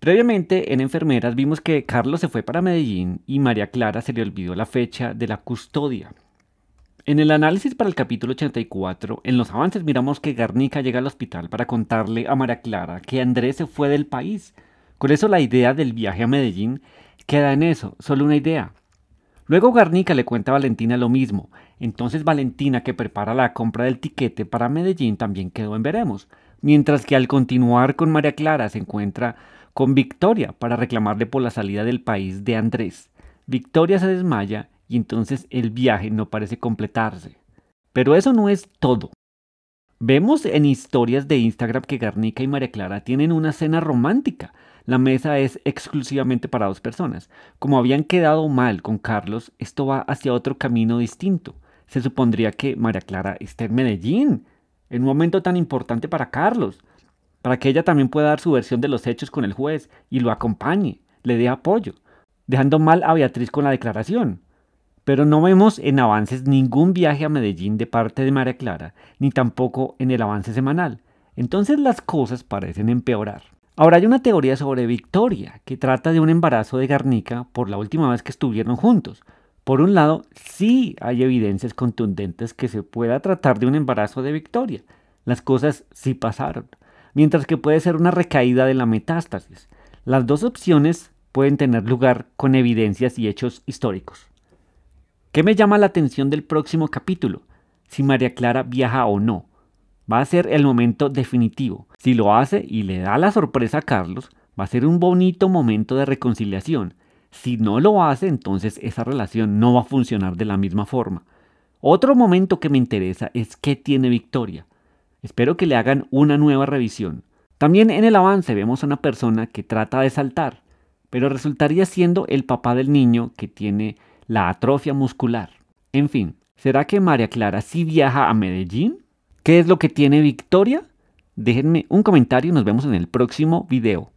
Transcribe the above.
Previamente, en enfermeras vimos que Carlos se fue para Medellín y María Clara se le olvidó la fecha de la custodia. En el análisis para el capítulo 84, en los avances miramos que Garnica llega al hospital para contarle a María Clara que Andrés se fue del país. Con eso la idea del viaje a Medellín queda en eso, solo una idea. Luego Garnica le cuenta a Valentina lo mismo, entonces Valentina que prepara la compra del tiquete para Medellín también quedó en veremos, mientras que al continuar con María Clara se encuentra con Victoria para reclamarle por la salida del país de Andrés. Victoria se desmaya y entonces el viaje no parece completarse. Pero eso no es todo. Vemos en historias de Instagram que Garnica y María Clara tienen una cena romántica. La mesa es exclusivamente para dos personas. Como habían quedado mal con Carlos, esto va hacia otro camino distinto. Se supondría que María Clara esté en Medellín, en un momento tan importante para Carlos para que ella también pueda dar su versión de los hechos con el juez y lo acompañe, le dé apoyo, dejando mal a Beatriz con la declaración. Pero no vemos en avances ningún viaje a Medellín de parte de María Clara, ni tampoco en el avance semanal. Entonces las cosas parecen empeorar. Ahora hay una teoría sobre Victoria, que trata de un embarazo de Garnica por la última vez que estuvieron juntos. Por un lado, sí hay evidencias contundentes que se pueda tratar de un embarazo de Victoria. Las cosas sí pasaron mientras que puede ser una recaída de la metástasis. Las dos opciones pueden tener lugar con evidencias y hechos históricos. ¿Qué me llama la atención del próximo capítulo? Si María Clara viaja o no. Va a ser el momento definitivo. Si lo hace y le da la sorpresa a Carlos, va a ser un bonito momento de reconciliación. Si no lo hace, entonces esa relación no va a funcionar de la misma forma. Otro momento que me interesa es qué tiene Victoria. Espero que le hagan una nueva revisión. También en el avance vemos a una persona que trata de saltar, pero resultaría siendo el papá del niño que tiene la atrofia muscular. En fin, ¿será que María Clara sí viaja a Medellín? ¿Qué es lo que tiene Victoria? Déjenme un comentario y nos vemos en el próximo video.